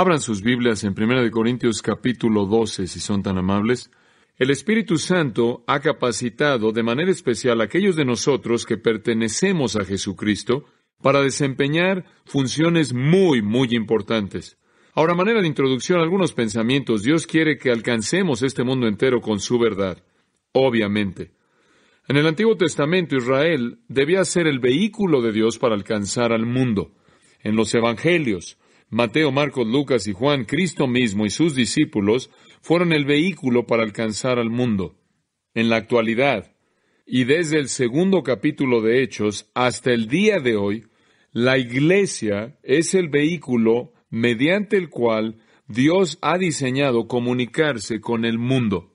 Abran sus Biblias en 1 Corintios capítulo 12, si son tan amables. El Espíritu Santo ha capacitado de manera especial a aquellos de nosotros que pertenecemos a Jesucristo para desempeñar funciones muy, muy importantes. Ahora, manera de introducción, algunos pensamientos. Dios quiere que alcancemos este mundo entero con su verdad, obviamente. En el Antiguo Testamento, Israel debía ser el vehículo de Dios para alcanzar al mundo. En los Evangelios, Mateo, Marcos, Lucas y Juan, Cristo mismo y sus discípulos fueron el vehículo para alcanzar al mundo. En la actualidad, y desde el segundo capítulo de Hechos hasta el día de hoy, la iglesia es el vehículo mediante el cual Dios ha diseñado comunicarse con el mundo.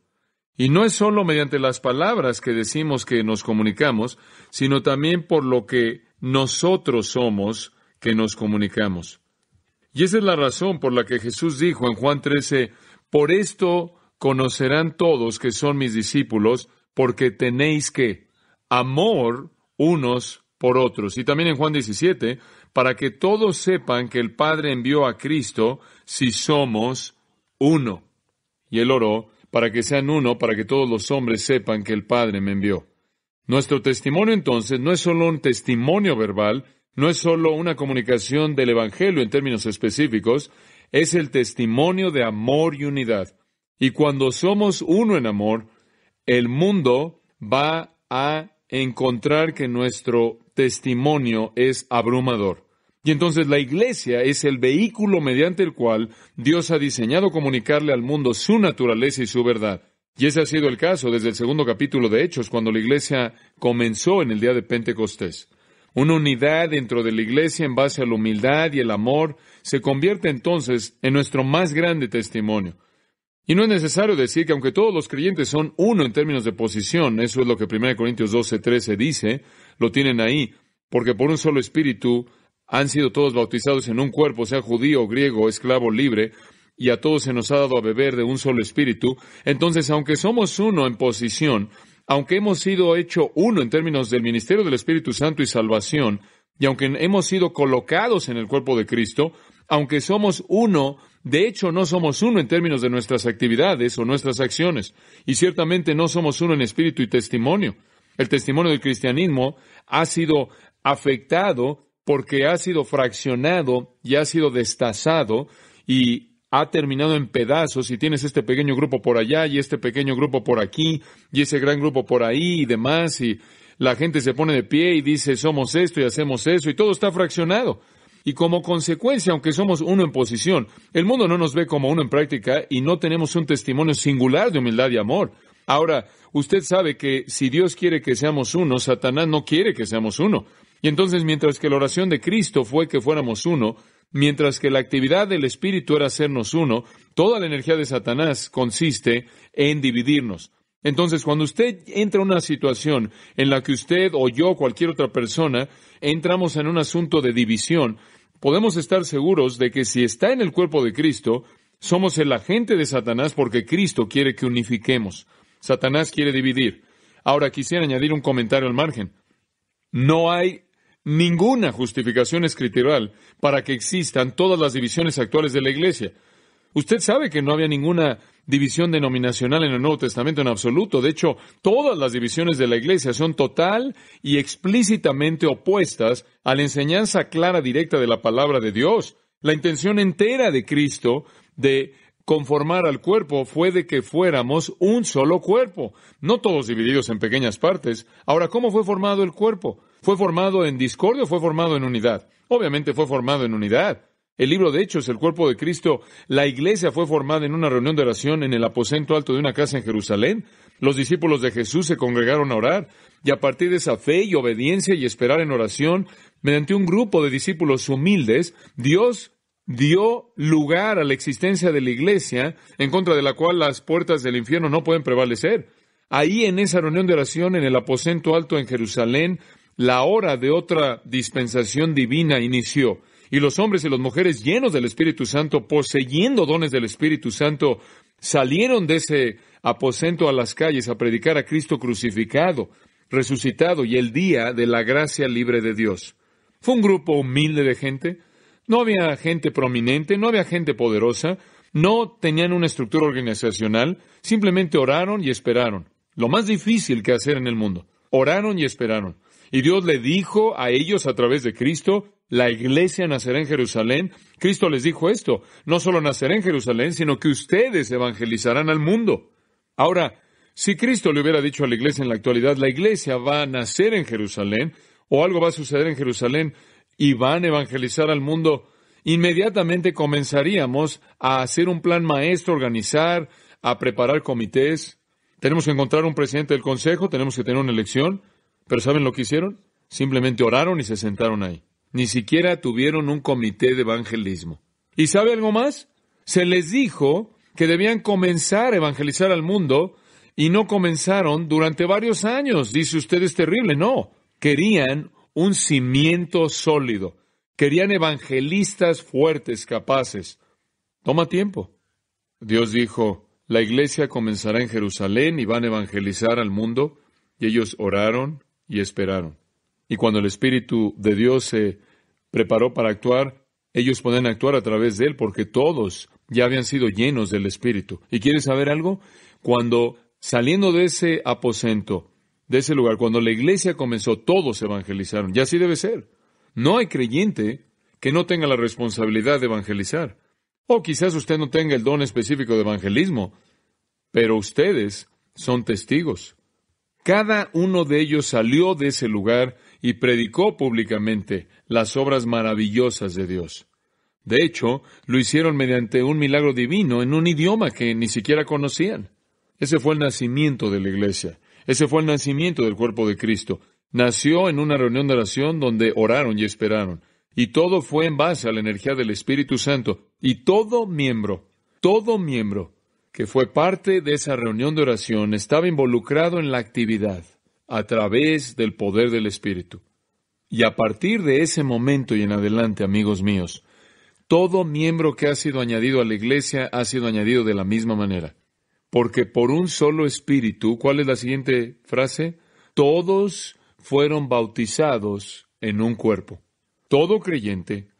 Y no es solo mediante las palabras que decimos que nos comunicamos, sino también por lo que nosotros somos que nos comunicamos. Y esa es la razón por la que Jesús dijo en Juan 13, por esto conocerán todos que son mis discípulos, porque tenéis que amor unos por otros. Y también en Juan 17, para que todos sepan que el Padre envió a Cristo si somos uno. Y él oró, para que sean uno, para que todos los hombres sepan que el Padre me envió. Nuestro testimonio entonces no es solo un testimonio verbal, no es solo una comunicación del Evangelio en términos específicos, es el testimonio de amor y unidad. Y cuando somos uno en amor, el mundo va a encontrar que nuestro testimonio es abrumador. Y entonces la iglesia es el vehículo mediante el cual Dios ha diseñado comunicarle al mundo su naturaleza y su verdad. Y ese ha sido el caso desde el segundo capítulo de Hechos, cuando la iglesia comenzó en el día de Pentecostés. Una unidad dentro de la iglesia en base a la humildad y el amor se convierte entonces en nuestro más grande testimonio. Y no es necesario decir que aunque todos los creyentes son uno en términos de posición, eso es lo que 1 Corintios 12:13 dice, lo tienen ahí, porque por un solo espíritu han sido todos bautizados en un cuerpo, sea judío, griego, esclavo, libre, y a todos se nos ha dado a beber de un solo espíritu, entonces aunque somos uno en posición, aunque hemos sido hecho uno en términos del ministerio del Espíritu Santo y salvación, y aunque hemos sido colocados en el cuerpo de Cristo, aunque somos uno, de hecho no somos uno en términos de nuestras actividades o nuestras acciones, y ciertamente no somos uno en espíritu y testimonio. El testimonio del cristianismo ha sido afectado porque ha sido fraccionado y ha sido destazado, y ha terminado en pedazos y tienes este pequeño grupo por allá y este pequeño grupo por aquí y ese gran grupo por ahí y demás y la gente se pone de pie y dice somos esto y hacemos eso y todo está fraccionado. Y como consecuencia, aunque somos uno en posición, el mundo no nos ve como uno en práctica y no tenemos un testimonio singular de humildad y amor. Ahora, usted sabe que si Dios quiere que seamos uno, Satanás no quiere que seamos uno. Y entonces, mientras que la oración de Cristo fue que fuéramos uno, Mientras que la actividad del Espíritu era hacernos uno, toda la energía de Satanás consiste en dividirnos. Entonces, cuando usted entra en una situación en la que usted o yo o cualquier otra persona entramos en un asunto de división, podemos estar seguros de que si está en el cuerpo de Cristo, somos el agente de Satanás porque Cristo quiere que unifiquemos. Satanás quiere dividir. Ahora quisiera añadir un comentario al margen. No hay ninguna justificación escritural para que existan todas las divisiones actuales de la Iglesia. Usted sabe que no había ninguna división denominacional en el Nuevo Testamento en absoluto. De hecho, todas las divisiones de la Iglesia son total y explícitamente opuestas a la enseñanza clara directa de la palabra de Dios. La intención entera de Cristo de conformar al cuerpo fue de que fuéramos un solo cuerpo, no todos divididos en pequeñas partes. Ahora, ¿cómo fue formado el cuerpo? ¿Fue formado en discordia o fue formado en unidad? Obviamente fue formado en unidad. El libro de Hechos, el cuerpo de Cristo, la iglesia fue formada en una reunión de oración en el aposento alto de una casa en Jerusalén. Los discípulos de Jesús se congregaron a orar y a partir de esa fe y obediencia y esperar en oración, mediante un grupo de discípulos humildes, Dios dio lugar a la existencia de la iglesia en contra de la cual las puertas del infierno no pueden prevalecer. Ahí en esa reunión de oración en el aposento alto en Jerusalén, la hora de otra dispensación divina inició. Y los hombres y las mujeres llenos del Espíritu Santo, poseyendo dones del Espíritu Santo, salieron de ese aposento a las calles a predicar a Cristo crucificado, resucitado y el día de la gracia libre de Dios. Fue un grupo humilde de gente. No había gente prominente, no había gente poderosa, no tenían una estructura organizacional, simplemente oraron y esperaron. Lo más difícil que hacer en el mundo. Oraron y esperaron. Y Dios le dijo a ellos a través de Cristo, la iglesia nacerá en Jerusalén. Cristo les dijo esto, no solo nacerá en Jerusalén, sino que ustedes evangelizarán al mundo. Ahora, si Cristo le hubiera dicho a la iglesia en la actualidad, la iglesia va a nacer en Jerusalén, o algo va a suceder en Jerusalén, y van a evangelizar al mundo, inmediatamente comenzaríamos a hacer un plan maestro, organizar, a preparar comités. Tenemos que encontrar un presidente del consejo, tenemos que tener una elección. Pero ¿saben lo que hicieron? Simplemente oraron y se sentaron ahí. Ni siquiera tuvieron un comité de evangelismo. ¿Y sabe algo más? Se les dijo que debían comenzar a evangelizar al mundo y no comenzaron durante varios años. Dice usted es terrible. No, querían un cimiento sólido. Querían evangelistas fuertes, capaces. Toma tiempo. Dios dijo, la iglesia comenzará en Jerusalén y van a evangelizar al mundo. Y ellos oraron y esperaron. Y cuando el Espíritu de Dios se preparó para actuar, ellos podían actuar a través de Él porque todos ya habían sido llenos del Espíritu. ¿Y quiere saber algo? Cuando saliendo de ese aposento, de ese lugar, cuando la iglesia comenzó, todos evangelizaron. Y así debe ser. No hay creyente que no tenga la responsabilidad de evangelizar. O quizás usted no tenga el don específico de evangelismo, pero ustedes son testigos. Cada uno de ellos salió de ese lugar y predicó públicamente las obras maravillosas de Dios. De hecho, lo hicieron mediante un milagro divino en un idioma que ni siquiera conocían. Ese fue el nacimiento de la iglesia. Ese fue el nacimiento del cuerpo de Cristo. Nació en una reunión de oración donde oraron y esperaron. Y todo fue en base a la energía del Espíritu Santo. Y todo miembro, todo miembro que fue parte de esa reunión de oración, estaba involucrado en la actividad a través del poder del Espíritu. Y a partir de ese momento y en adelante, amigos míos, todo miembro que ha sido añadido a la iglesia ha sido añadido de la misma manera. Porque por un solo espíritu, ¿cuál es la siguiente frase? Todos fueron bautizados en un cuerpo. Todo creyente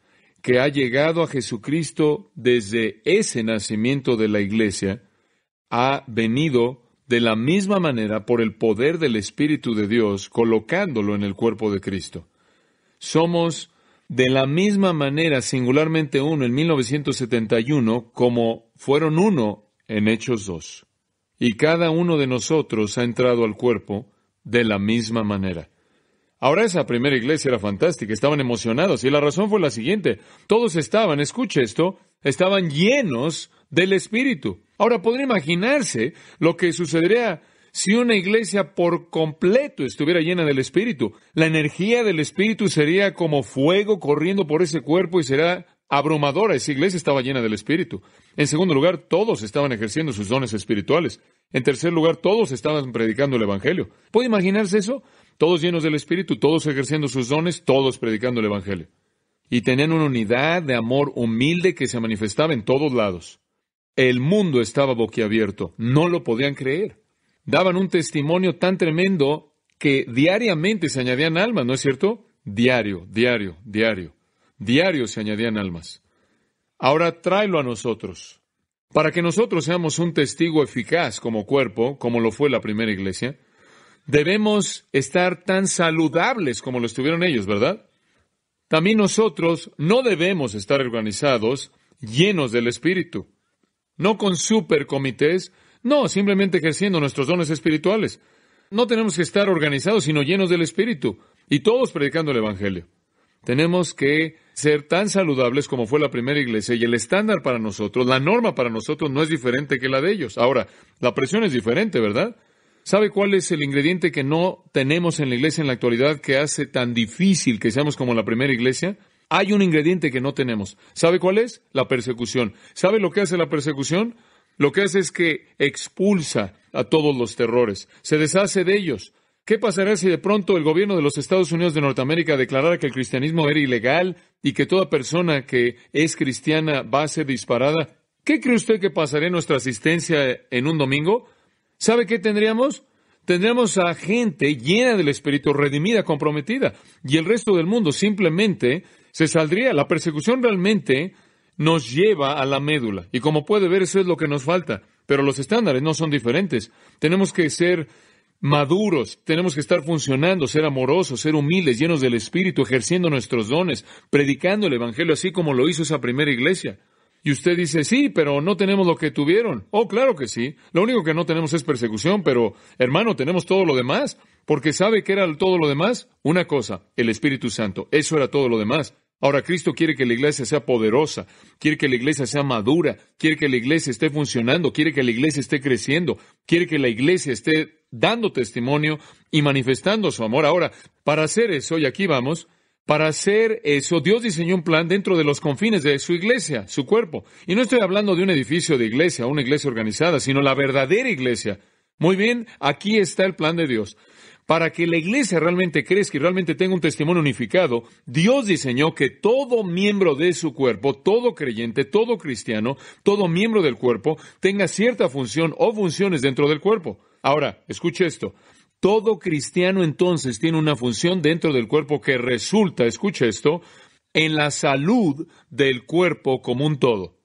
que ha llegado a Jesucristo desde ese nacimiento de la Iglesia ha venido de la misma manera por el poder del Espíritu de Dios colocándolo en el cuerpo de Cristo. Somos de la misma manera singularmente uno en 1971 como fueron uno en Hechos 2. Y cada uno de nosotros ha entrado al cuerpo de la misma manera. Ahora esa primera iglesia era fantástica, estaban emocionados y la razón fue la siguiente. Todos estaban, escuche esto, estaban llenos del Espíritu. Ahora podría imaginarse lo que sucedería si una iglesia por completo estuviera llena del Espíritu. La energía del Espíritu sería como fuego corriendo por ese cuerpo y será abrumadora. Esa iglesia estaba llena del Espíritu. En segundo lugar, todos estaban ejerciendo sus dones espirituales. En tercer lugar, todos estaban predicando el Evangelio. ¿Puede imaginarse eso? Todos llenos del Espíritu, todos ejerciendo sus dones, todos predicando el Evangelio. Y tenían una unidad de amor humilde que se manifestaba en todos lados. El mundo estaba boquiabierto, no lo podían creer. Daban un testimonio tan tremendo que diariamente se añadían almas, ¿no es cierto? Diario, diario, diario. Diario se añadían almas. Ahora tráelo a nosotros. Para que nosotros seamos un testigo eficaz como cuerpo, como lo fue la primera iglesia, debemos estar tan saludables como lo estuvieron ellos, ¿verdad? También nosotros no debemos estar organizados llenos del Espíritu, no con supercomités, no, simplemente ejerciendo nuestros dones espirituales. No tenemos que estar organizados, sino llenos del Espíritu, y todos predicando el Evangelio. Tenemos que ser tan saludables como fue la primera iglesia y el estándar para nosotros, la norma para nosotros no es diferente que la de ellos. Ahora, la presión es diferente, ¿verdad? ¿Sabe cuál es el ingrediente que no tenemos en la iglesia en la actualidad que hace tan difícil que seamos como la primera iglesia? Hay un ingrediente que no tenemos. ¿Sabe cuál es? La persecución. ¿Sabe lo que hace la persecución? Lo que hace es que expulsa a todos los terrores, se deshace de ellos, ¿Qué pasará si de pronto el gobierno de los Estados Unidos de Norteamérica declarara que el cristianismo era ilegal y que toda persona que es cristiana va a ser disparada? ¿Qué cree usted que pasaría en nuestra asistencia en un domingo? ¿Sabe qué tendríamos? Tendríamos a gente llena del Espíritu, redimida, comprometida, y el resto del mundo simplemente se saldría. La persecución realmente nos lleva a la médula, y como puede ver, eso es lo que nos falta. Pero los estándares no son diferentes. Tenemos que ser maduros, tenemos que estar funcionando, ser amorosos, ser humildes, llenos del Espíritu, ejerciendo nuestros dones, predicando el Evangelio así como lo hizo esa primera iglesia. Y usted dice, sí, pero no tenemos lo que tuvieron. Oh, claro que sí. Lo único que no tenemos es persecución, pero hermano, tenemos todo lo demás. Porque sabe que era todo lo demás. Una cosa, el Espíritu Santo. Eso era todo lo demás. Ahora, Cristo quiere que la iglesia sea poderosa, quiere que la iglesia sea madura, quiere que la iglesia esté funcionando, quiere que la iglesia esté creciendo, quiere que la iglesia esté dando testimonio y manifestando su amor. Ahora, para hacer eso, y aquí vamos, para hacer eso, Dios diseñó un plan dentro de los confines de su iglesia, su cuerpo. Y no estoy hablando de un edificio de iglesia, una iglesia organizada, sino la verdadera iglesia. Muy bien, aquí está el plan de Dios. Para que la iglesia realmente crezca y realmente tenga un testimonio unificado, Dios diseñó que todo miembro de su cuerpo, todo creyente, todo cristiano, todo miembro del cuerpo, tenga cierta función o funciones dentro del cuerpo. Ahora, escuche esto. Todo cristiano entonces tiene una función dentro del cuerpo que resulta, escuche esto, en la salud del cuerpo como un todo.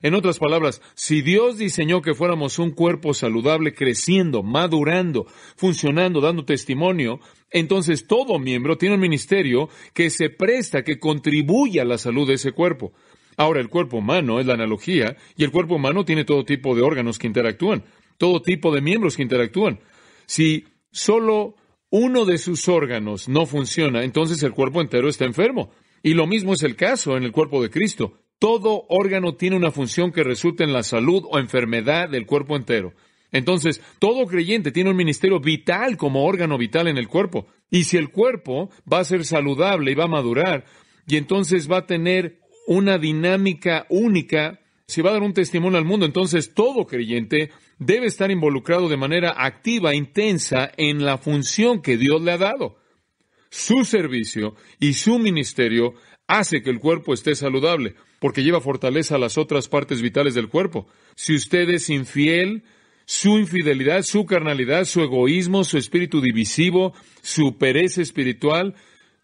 En otras palabras, si Dios diseñó que fuéramos un cuerpo saludable, creciendo, madurando, funcionando, dando testimonio, entonces todo miembro tiene un ministerio que se presta, que contribuye a la salud de ese cuerpo. Ahora, el cuerpo humano es la analogía, y el cuerpo humano tiene todo tipo de órganos que interactúan todo tipo de miembros que interactúan. Si solo uno de sus órganos no funciona, entonces el cuerpo entero está enfermo. Y lo mismo es el caso en el cuerpo de Cristo. Todo órgano tiene una función que resulta en la salud o enfermedad del cuerpo entero. Entonces, todo creyente tiene un ministerio vital como órgano vital en el cuerpo. Y si el cuerpo va a ser saludable y va a madurar, y entonces va a tener una dinámica única, si va a dar un testimonio al mundo, entonces todo creyente debe estar involucrado de manera activa, intensa, en la función que Dios le ha dado. Su servicio y su ministerio hace que el cuerpo esté saludable, porque lleva fortaleza a las otras partes vitales del cuerpo. Si usted es infiel, su infidelidad, su carnalidad, su egoísmo, su espíritu divisivo, su pereza espiritual,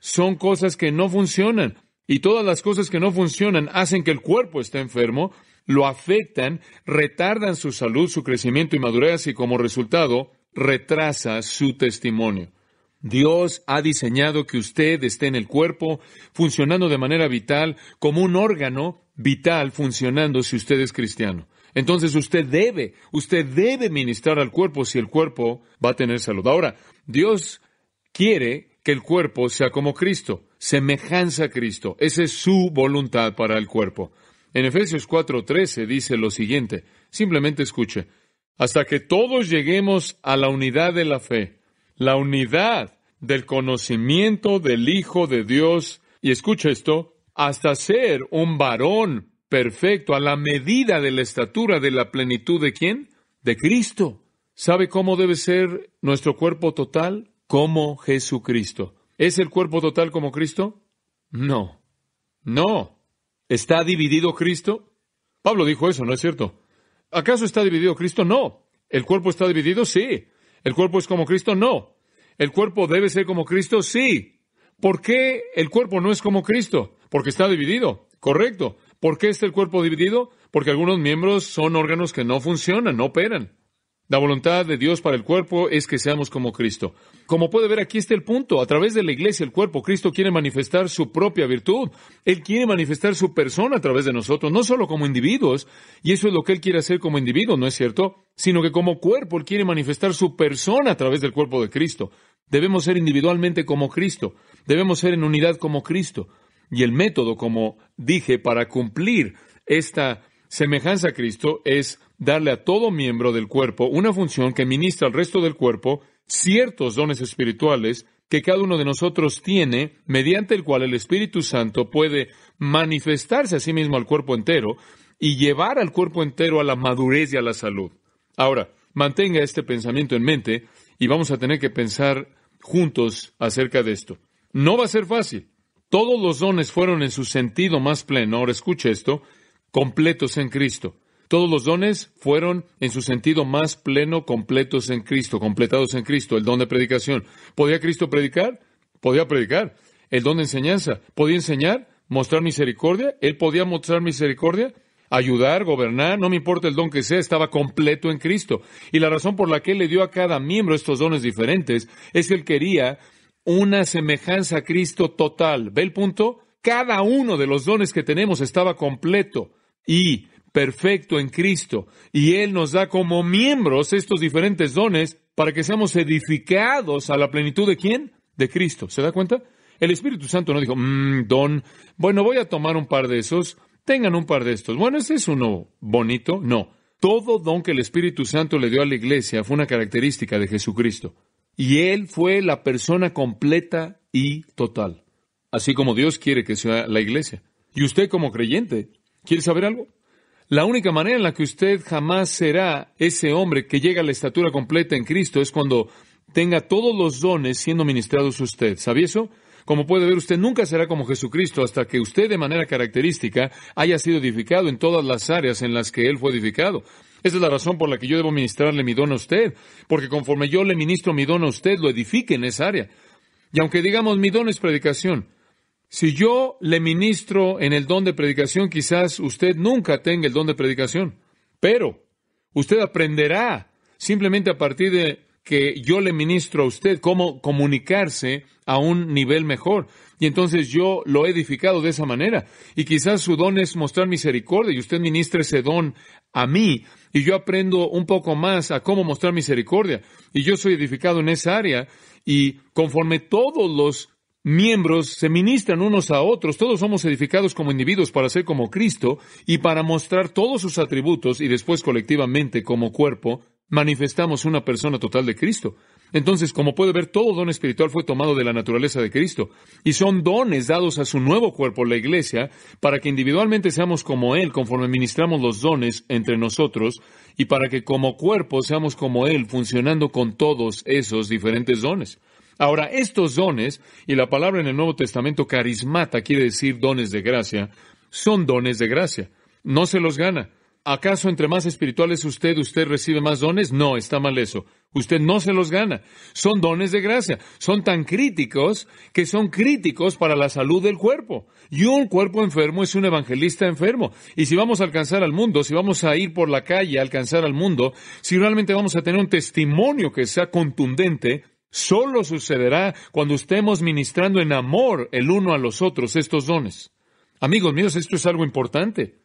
son cosas que no funcionan. Y todas las cosas que no funcionan hacen que el cuerpo esté enfermo, lo afectan, retardan su salud, su crecimiento y madurez y como resultado retrasa su testimonio. Dios ha diseñado que usted esté en el cuerpo, funcionando de manera vital, como un órgano vital funcionando si usted es cristiano. Entonces usted debe, usted debe ministrar al cuerpo si el cuerpo va a tener salud. Ahora, Dios quiere que el cuerpo sea como Cristo, semejanza a Cristo. Esa es su voluntad para el cuerpo. En Efesios 4:13 dice lo siguiente, simplemente escuche, hasta que todos lleguemos a la unidad de la fe, la unidad del conocimiento del Hijo de Dios, y escucha esto, hasta ser un varón perfecto a la medida de la estatura de la plenitud de quién? De Cristo. ¿Sabe cómo debe ser nuestro cuerpo total? Como Jesucristo. ¿Es el cuerpo total como Cristo? No, no. ¿Está dividido Cristo? Pablo dijo eso, ¿no es cierto? ¿Acaso está dividido Cristo? No. ¿El cuerpo está dividido? Sí. ¿El cuerpo es como Cristo? No. ¿El cuerpo debe ser como Cristo? Sí. ¿Por qué el cuerpo no es como Cristo? Porque está dividido. Correcto. ¿Por qué está el cuerpo dividido? Porque algunos miembros son órganos que no funcionan, no operan. La voluntad de Dios para el cuerpo es que seamos como Cristo. Como puede ver, aquí está el punto. A través de la iglesia, el cuerpo, Cristo quiere manifestar su propia virtud. Él quiere manifestar su persona a través de nosotros, no solo como individuos, y eso es lo que Él quiere hacer como individuo, ¿no es cierto? Sino que como cuerpo, Él quiere manifestar su persona a través del cuerpo de Cristo. Debemos ser individualmente como Cristo. Debemos ser en unidad como Cristo. Y el método, como dije, para cumplir esta Semejanza a Cristo es darle a todo miembro del cuerpo una función que ministra al resto del cuerpo ciertos dones espirituales que cada uno de nosotros tiene, mediante el cual el Espíritu Santo puede manifestarse a sí mismo al cuerpo entero y llevar al cuerpo entero a la madurez y a la salud. Ahora, mantenga este pensamiento en mente y vamos a tener que pensar juntos acerca de esto. No va a ser fácil. Todos los dones fueron en su sentido más pleno, ahora escuche esto, completos en Cristo. Todos los dones fueron, en su sentido más pleno, completos en Cristo, completados en Cristo. El don de predicación. ¿Podía Cristo predicar? Podía predicar. El don de enseñanza. ¿Podía enseñar? ¿Mostrar misericordia? ¿Él podía mostrar misericordia? ayudar, gobernar, no me importa el don que sea, estaba completo en Cristo. Y la razón por la que Él le dio a cada miembro estos dones diferentes es que Él quería una semejanza a Cristo total. ¿Ve el punto? Cada uno de los dones que tenemos estaba completo, y perfecto en Cristo. Y Él nos da como miembros estos diferentes dones para que seamos edificados a la plenitud de quién? De Cristo. ¿Se da cuenta? El Espíritu Santo no dijo, mm, don, bueno, voy a tomar un par de esos, tengan un par de estos. Bueno, ese es uno bonito. No. Todo don que el Espíritu Santo le dio a la iglesia fue una característica de Jesucristo. Y Él fue la persona completa y total. Así como Dios quiere que sea la iglesia. Y usted como creyente ¿Quiere saber algo? La única manera en la que usted jamás será ese hombre que llega a la estatura completa en Cristo es cuando tenga todos los dones siendo ministrados usted. ¿Sabía eso? Como puede ver, usted nunca será como Jesucristo hasta que usted de manera característica haya sido edificado en todas las áreas en las que él fue edificado. Esa es la razón por la que yo debo ministrarle mi don a usted, porque conforme yo le ministro mi don a usted, lo edifique en esa área. Y aunque digamos mi don es predicación, si yo le ministro en el don de predicación, quizás usted nunca tenga el don de predicación, pero usted aprenderá simplemente a partir de que yo le ministro a usted cómo comunicarse a un nivel mejor. Y entonces yo lo he edificado de esa manera. Y quizás su don es mostrar misericordia y usted ministra ese don a mí y yo aprendo un poco más a cómo mostrar misericordia. Y yo soy edificado en esa área y conforme todos los miembros se ministran unos a otros, todos somos edificados como individuos para ser como Cristo y para mostrar todos sus atributos y después colectivamente como cuerpo manifestamos una persona total de Cristo. Entonces, como puede ver, todo don espiritual fue tomado de la naturaleza de Cristo y son dones dados a su nuevo cuerpo, la iglesia, para que individualmente seamos como Él conforme ministramos los dones entre nosotros y para que como cuerpo seamos como Él funcionando con todos esos diferentes dones. Ahora, estos dones, y la palabra en el Nuevo Testamento carismata quiere decir dones de gracia, son dones de gracia. No se los gana. ¿Acaso entre más espirituales usted, usted recibe más dones? No, está mal eso. Usted no se los gana. Son dones de gracia. Son tan críticos que son críticos para la salud del cuerpo. Y un cuerpo enfermo es un evangelista enfermo. Y si vamos a alcanzar al mundo, si vamos a ir por la calle a alcanzar al mundo, si realmente vamos a tener un testimonio que sea contundente, Solo sucederá cuando estemos ministrando en amor el uno a los otros estos dones. Amigos míos, esto es algo importante.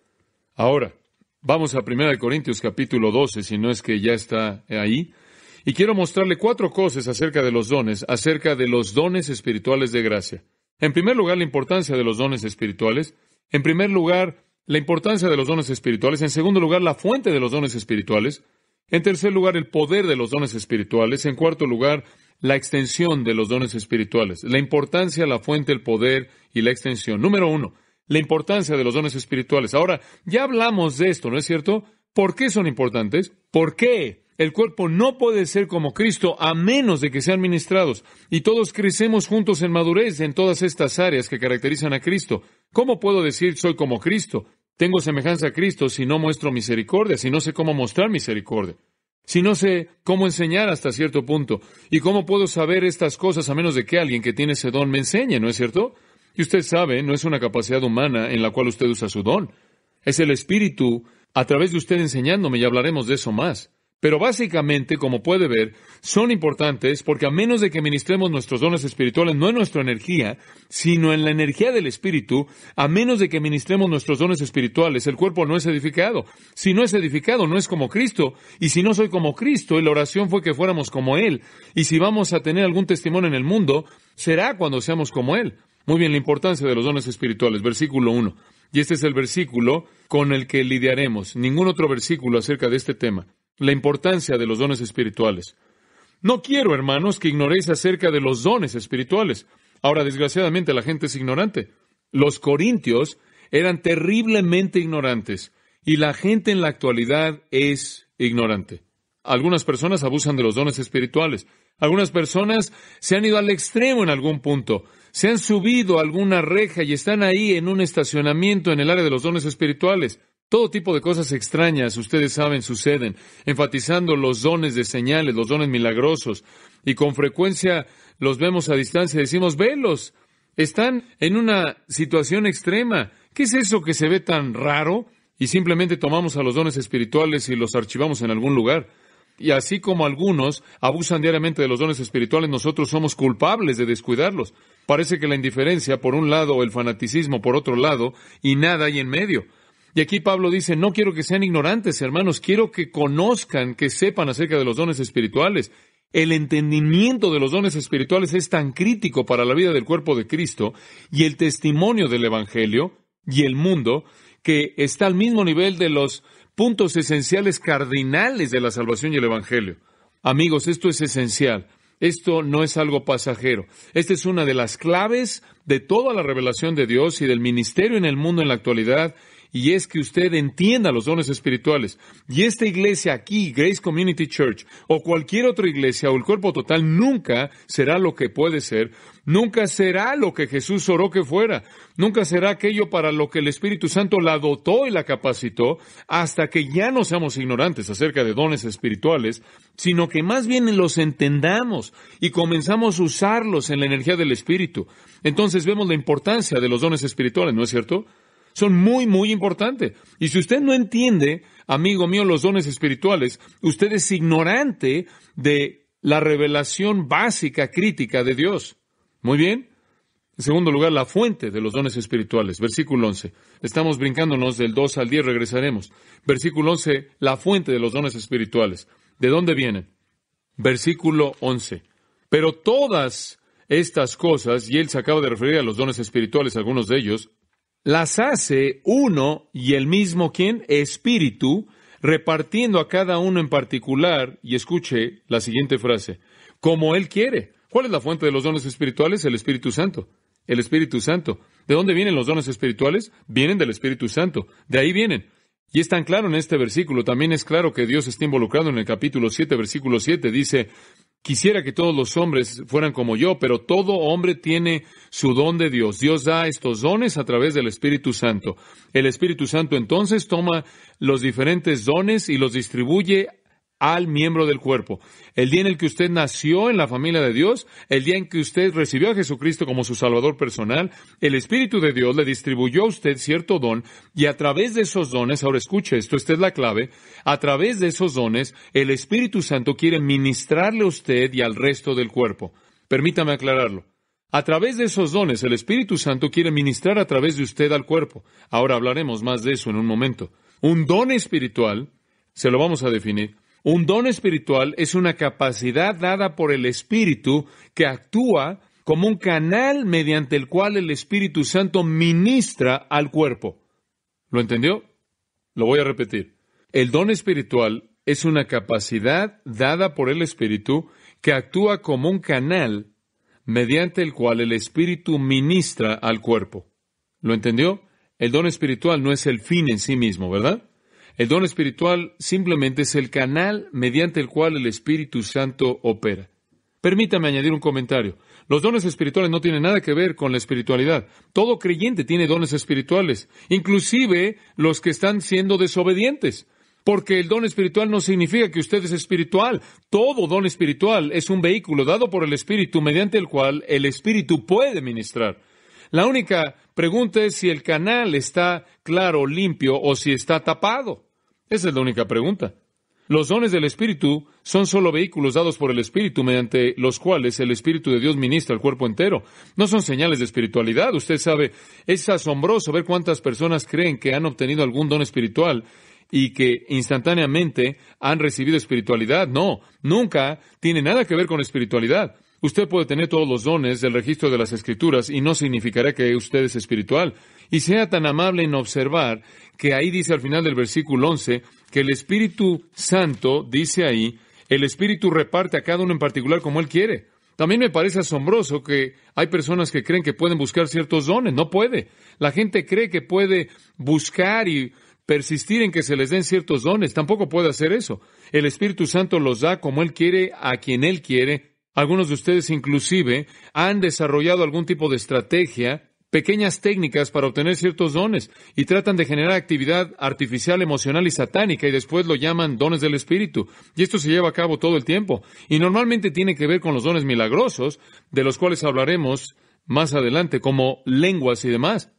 Ahora, vamos a 1 Corintios capítulo 12, si no es que ya está ahí. Y quiero mostrarle cuatro cosas acerca de los dones, acerca de los dones espirituales de gracia. En primer lugar, la importancia de los dones espirituales. En primer lugar, la importancia de los dones espirituales. En segundo lugar, la fuente de los dones espirituales. En tercer lugar, el poder de los dones espirituales. En cuarto lugar, la extensión de los dones espirituales, la importancia, la fuente, el poder y la extensión. Número uno, la importancia de los dones espirituales. Ahora, ya hablamos de esto, ¿no es cierto? ¿Por qué son importantes? ¿Por qué? El cuerpo no puede ser como Cristo a menos de que sean ministrados. Y todos crecemos juntos en madurez en todas estas áreas que caracterizan a Cristo. ¿Cómo puedo decir soy como Cristo? Tengo semejanza a Cristo si no muestro misericordia, si no sé cómo mostrar misericordia. Si no sé cómo enseñar hasta cierto punto, ¿y cómo puedo saber estas cosas a menos de que alguien que tiene ese don me enseñe, no es cierto? Y usted sabe, no es una capacidad humana en la cual usted usa su don. Es el Espíritu a través de usted enseñándome y hablaremos de eso más. Pero básicamente, como puede ver, son importantes porque a menos de que ministremos nuestros dones espirituales, no en nuestra energía, sino en la energía del Espíritu, a menos de que ministremos nuestros dones espirituales, el cuerpo no es edificado. Si no es edificado, no es como Cristo. Y si no soy como Cristo, y la oración fue que fuéramos como Él. Y si vamos a tener algún testimonio en el mundo, será cuando seamos como Él. Muy bien, la importancia de los dones espirituales, versículo 1. Y este es el versículo con el que lidiaremos. Ningún otro versículo acerca de este tema la importancia de los dones espirituales. No quiero, hermanos, que ignoréis acerca de los dones espirituales. Ahora, desgraciadamente, la gente es ignorante. Los corintios eran terriblemente ignorantes y la gente en la actualidad es ignorante. Algunas personas abusan de los dones espirituales. Algunas personas se han ido al extremo en algún punto, se han subido a alguna reja y están ahí en un estacionamiento en el área de los dones espirituales. Todo tipo de cosas extrañas, ustedes saben, suceden, enfatizando los dones de señales, los dones milagrosos, y con frecuencia los vemos a distancia y decimos, velos, están en una situación extrema. ¿Qué es eso que se ve tan raro? Y simplemente tomamos a los dones espirituales y los archivamos en algún lugar. Y así como algunos abusan diariamente de los dones espirituales, nosotros somos culpables de descuidarlos. Parece que la indiferencia, por un lado, el fanaticismo, por otro lado, y nada hay en medio. Y aquí Pablo dice, no quiero que sean ignorantes, hermanos, quiero que conozcan, que sepan acerca de los dones espirituales. El entendimiento de los dones espirituales es tan crítico para la vida del cuerpo de Cristo y el testimonio del Evangelio y el mundo que está al mismo nivel de los puntos esenciales cardinales de la salvación y el Evangelio. Amigos, esto es esencial. Esto no es algo pasajero. Esta es una de las claves de toda la revelación de Dios y del ministerio en el mundo en la actualidad y es que usted entienda los dones espirituales. Y esta iglesia aquí, Grace Community Church, o cualquier otra iglesia, o el cuerpo total, nunca será lo que puede ser, nunca será lo que Jesús oró que fuera, nunca será aquello para lo que el Espíritu Santo la dotó y la capacitó, hasta que ya no seamos ignorantes acerca de dones espirituales, sino que más bien los entendamos y comenzamos a usarlos en la energía del Espíritu. Entonces vemos la importancia de los dones espirituales, ¿no es cierto? son muy, muy importantes. Y si usted no entiende, amigo mío, los dones espirituales, usted es ignorante de la revelación básica crítica de Dios. Muy bien. En segundo lugar, la fuente de los dones espirituales. Versículo 11. Estamos brincándonos del 2 al 10, regresaremos. Versículo 11, la fuente de los dones espirituales. ¿De dónde vienen? Versículo 11. Pero todas estas cosas, y él se acaba de referir a los dones espirituales, algunos de ellos, las hace uno y el mismo quien espíritu, repartiendo a cada uno en particular, y escuche la siguiente frase, como Él quiere. ¿Cuál es la fuente de los dones espirituales? El Espíritu Santo. El Espíritu Santo. ¿De dónde vienen los dones espirituales? Vienen del Espíritu Santo. De ahí vienen. Y es tan claro en este versículo, también es claro que Dios está involucrado en el capítulo 7, versículo 7, dice, Quisiera que todos los hombres fueran como yo, pero todo hombre tiene su don de Dios. Dios da estos dones a través del Espíritu Santo. El Espíritu Santo entonces toma los diferentes dones y los distribuye al miembro del cuerpo. El día en el que usted nació en la familia de Dios, el día en que usted recibió a Jesucristo como su Salvador personal, el Espíritu de Dios le distribuyó a usted cierto don y a través de esos dones, ahora escuche esto, esta es la clave, a través de esos dones el Espíritu Santo quiere ministrarle a usted y al resto del cuerpo. Permítame aclararlo. A través de esos dones, el Espíritu Santo quiere ministrar a través de usted al cuerpo. Ahora hablaremos más de eso en un momento. Un don espiritual, se lo vamos a definir, un don espiritual es una capacidad dada por el Espíritu que actúa como un canal mediante el cual el Espíritu Santo ministra al cuerpo. ¿Lo entendió? Lo voy a repetir. El don espiritual es una capacidad dada por el Espíritu que actúa como un canal mediante el cual el Espíritu ministra al cuerpo. ¿Lo entendió? El don espiritual no es el fin en sí mismo, ¿verdad? El don espiritual simplemente es el canal mediante el cual el Espíritu Santo opera. Permítame añadir un comentario. Los dones espirituales no tienen nada que ver con la espiritualidad. Todo creyente tiene dones espirituales, inclusive los que están siendo desobedientes. Porque el don espiritual no significa que usted es espiritual. Todo don espiritual es un vehículo dado por el Espíritu mediante el cual el Espíritu puede ministrar. La única pregunta es si el canal está claro, limpio o si está tapado. Esa es la única pregunta. Los dones del Espíritu son solo vehículos dados por el Espíritu mediante los cuales el Espíritu de Dios ministra el cuerpo entero. No son señales de espiritualidad. Usted sabe, es asombroso ver cuántas personas creen que han obtenido algún don espiritual y que instantáneamente han recibido espiritualidad. No, nunca tiene nada que ver con espiritualidad. Usted puede tener todos los dones del registro de las escrituras y no significará que usted es espiritual. Y sea tan amable en observar que ahí dice al final del versículo 11 que el Espíritu Santo dice ahí, el Espíritu reparte a cada uno en particular como Él quiere. También me parece asombroso que hay personas que creen que pueden buscar ciertos dones. No puede. La gente cree que puede buscar y persistir en que se les den ciertos dones. Tampoco puede hacer eso. El Espíritu Santo los da como Él quiere, a quien Él quiere. Algunos de ustedes inclusive han desarrollado algún tipo de estrategia pequeñas técnicas para obtener ciertos dones y tratan de generar actividad artificial, emocional y satánica y después lo llaman dones del Espíritu. Y esto se lleva a cabo todo el tiempo. Y normalmente tiene que ver con los dones milagrosos, de los cuales hablaremos más adelante, como lenguas y demás.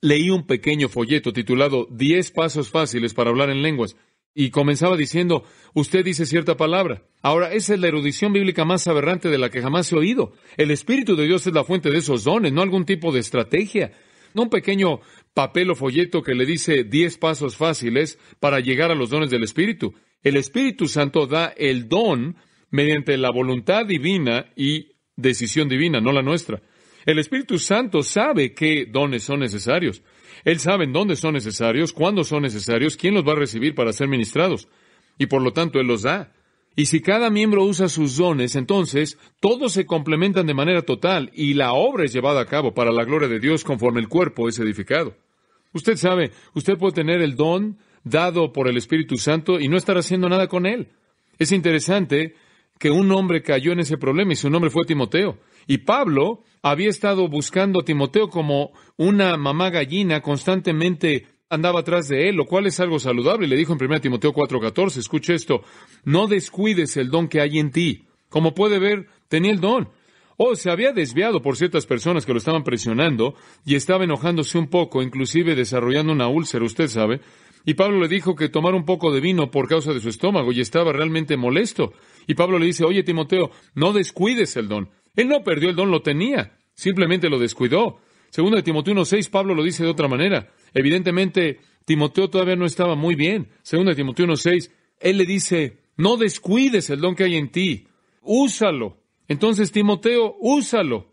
Leí un pequeño folleto titulado Diez pasos fáciles para hablar en lenguas. Y comenzaba diciendo, usted dice cierta palabra. Ahora, esa es la erudición bíblica más aberrante de la que jamás he oído. El Espíritu de Dios es la fuente de esos dones, no algún tipo de estrategia, no un pequeño papel o folleto que le dice diez pasos fáciles para llegar a los dones del Espíritu. El Espíritu Santo da el don mediante la voluntad divina y decisión divina, no la nuestra. El Espíritu Santo sabe qué dones son necesarios. Él sabe dónde son necesarios, cuándo son necesarios, quién los va a recibir para ser ministrados. Y por lo tanto, Él los da. Y si cada miembro usa sus dones, entonces todos se complementan de manera total y la obra es llevada a cabo para la gloria de Dios conforme el cuerpo es edificado. Usted sabe, usted puede tener el don dado por el Espíritu Santo y no estar haciendo nada con él. Es interesante que un hombre cayó en ese problema y su nombre fue Timoteo. Y Pablo había estado buscando a Timoteo como una mamá gallina, constantemente andaba atrás de él, lo cual es algo saludable. Le dijo en 1 Timoteo 4:14, escuche esto, no descuides el don que hay en ti. Como puede ver, tenía el don. O oh, se había desviado por ciertas personas que lo estaban presionando y estaba enojándose un poco, inclusive desarrollando una úlcera, usted sabe. Y Pablo le dijo que tomara un poco de vino por causa de su estómago y estaba realmente molesto. Y Pablo le dice, oye Timoteo, no descuides el don. Él no perdió el don, lo tenía, simplemente lo descuidó. Segundo de Timoteo 1.6, Pablo lo dice de otra manera. Evidentemente, Timoteo todavía no estaba muy bien. Segundo de Timoteo 1.6, él le dice, no descuides el don que hay en ti, úsalo. Entonces, Timoteo, úsalo.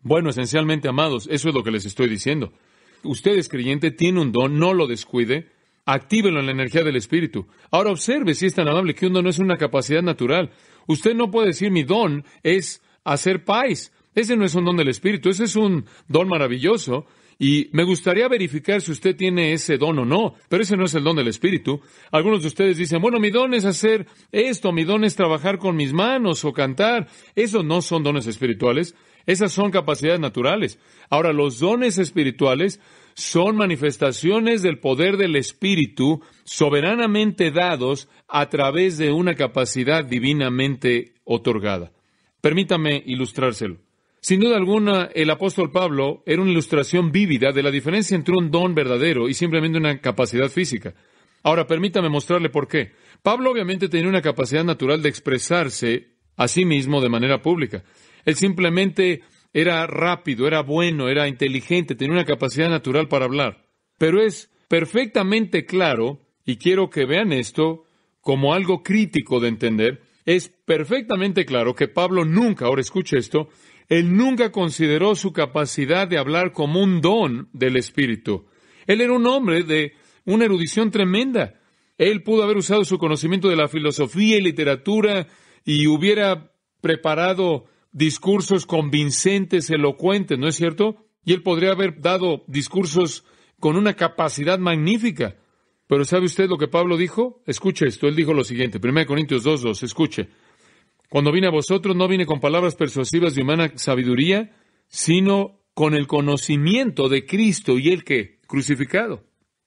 Bueno, esencialmente, amados, eso es lo que les estoy diciendo. Usted es creyente, tiene un don, no lo descuide, actívelo en la energía del Espíritu. Ahora observe si es tan amable que un don no es una capacidad natural. Usted no puede decir mi don es hacer país, Ese no es un don del Espíritu, ese es un don maravilloso. Y me gustaría verificar si usted tiene ese don o no, pero ese no es el don del Espíritu. Algunos de ustedes dicen, bueno, mi don es hacer esto, mi don es trabajar con mis manos o cantar. Esos no son dones espirituales, esas son capacidades naturales. Ahora, los dones espirituales son manifestaciones del poder del Espíritu soberanamente dados a través de una capacidad divinamente otorgada. Permítame ilustrárselo. Sin duda alguna, el apóstol Pablo era una ilustración vívida de la diferencia entre un don verdadero y simplemente una capacidad física. Ahora, permítame mostrarle por qué. Pablo obviamente tenía una capacidad natural de expresarse a sí mismo de manera pública. Él simplemente era rápido, era bueno, era inteligente, tenía una capacidad natural para hablar. Pero es perfectamente claro, y quiero que vean esto como algo crítico de entender, es perfectamente claro que Pablo nunca, ahora escuche esto, él nunca consideró su capacidad de hablar como un don del Espíritu. Él era un hombre de una erudición tremenda. Él pudo haber usado su conocimiento de la filosofía y literatura y hubiera preparado discursos convincentes, elocuentes, ¿no es cierto? Y él podría haber dado discursos con una capacidad magnífica. Pero ¿sabe usted lo que Pablo dijo? Escuche esto, él dijo lo siguiente, 1 Corintios 2.2, escuche. Cuando vine a vosotros no vine con palabras persuasivas de humana sabiduría, sino con el conocimiento de Cristo y el que crucificado.